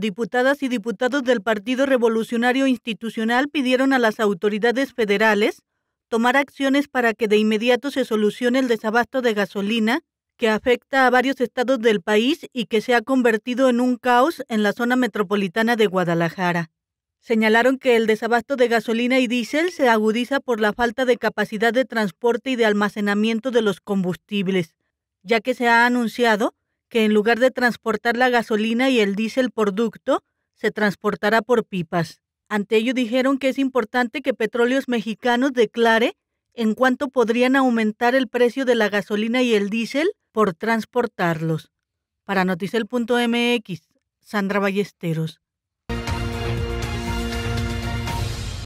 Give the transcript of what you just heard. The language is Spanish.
Diputadas y diputados del Partido Revolucionario Institucional pidieron a las autoridades federales tomar acciones para que de inmediato se solucione el desabasto de gasolina que afecta a varios estados del país y que se ha convertido en un caos en la zona metropolitana de Guadalajara. Señalaron que el desabasto de gasolina y diésel se agudiza por la falta de capacidad de transporte y de almacenamiento de los combustibles, ya que se ha anunciado que en lugar de transportar la gasolina y el diésel por ducto, se transportará por pipas. Ante ello dijeron que es importante que Petróleos Mexicanos declare en cuánto podrían aumentar el precio de la gasolina y el diésel por transportarlos. Para noticel.mx, Sandra Ballesteros.